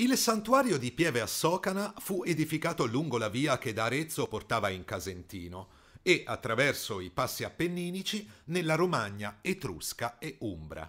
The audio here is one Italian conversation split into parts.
Il santuario di Pieve a Socana fu edificato lungo la via che da Arezzo portava in Casentino e attraverso i passi appenninici nella Romagna, Etrusca e Umbra.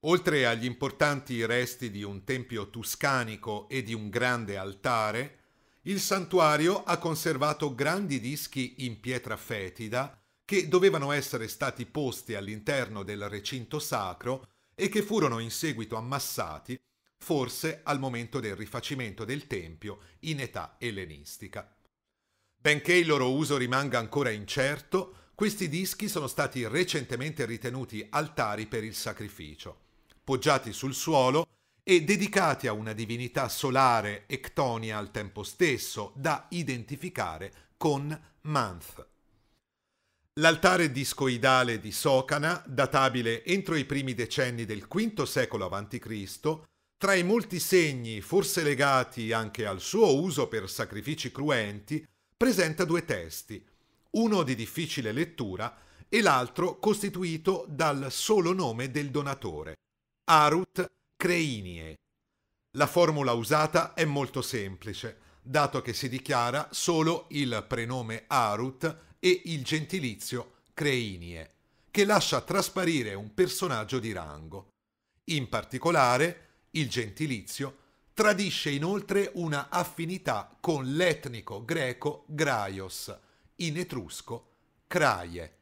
Oltre agli importanti resti di un tempio tuscanico e di un grande altare, il santuario ha conservato grandi dischi in pietra fetida che dovevano essere stati posti all'interno del recinto sacro e che furono in seguito ammassati forse al momento del rifacimento del Tempio in età ellenistica. Benché il loro uso rimanga ancora incerto, questi dischi sono stati recentemente ritenuti altari per il sacrificio, poggiati sul suolo e dedicati a una divinità solare ectonia al tempo stesso, da identificare con Manth. L'altare discoidale di Socana, databile entro i primi decenni del V secolo a.C., tra i molti segni, forse legati anche al suo uso per sacrifici cruenti, presenta due testi, uno di difficile lettura e l'altro costituito dal solo nome del donatore, Arut Creinie. La formula usata è molto semplice, dato che si dichiara solo il prenome Arut e il gentilizio Creinie, che lascia trasparire un personaggio di rango. In particolare, il gentilizio tradisce inoltre una affinità con l'etnico greco Graios, in etrusco Craie.